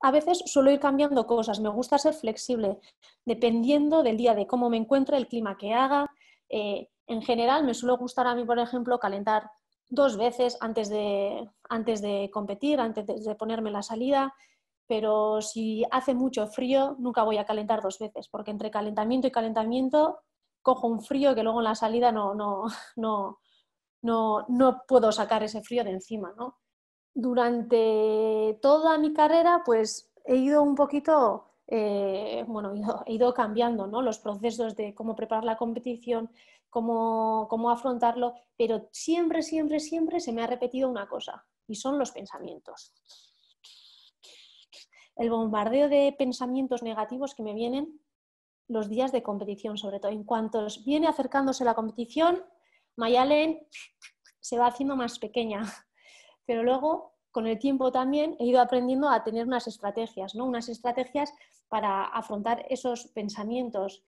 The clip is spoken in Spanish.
a veces suelo ir cambiando cosas, me gusta ser flexible, dependiendo del día, de cómo me encuentre, el clima que haga. Eh, en general, me suelo gustar a mí, por ejemplo, calentar dos veces antes de, antes de competir, antes de ponerme la salida, pero si hace mucho frío, nunca voy a calentar dos veces, porque entre calentamiento y calentamiento cojo un frío que luego en la salida no, no, no, no, no puedo sacar ese frío de encima, ¿no? durante toda mi carrera, pues he ido un poquito, eh, bueno, he ido cambiando los procesos de cómo preparar la competición, cómo, cómo afrontarlo, pero siempre, siempre, siempre se me ha repetido una cosa, y son los pensamientos. El bombardeo de pensamientos negativos que me vienen los días de competición, sobre todo. En cuanto viene acercándose la competición, Mayalen se va haciendo más pequeña pero luego con el tiempo también he ido aprendiendo a tener unas estrategias, ¿no? Unas estrategias para afrontar esos pensamientos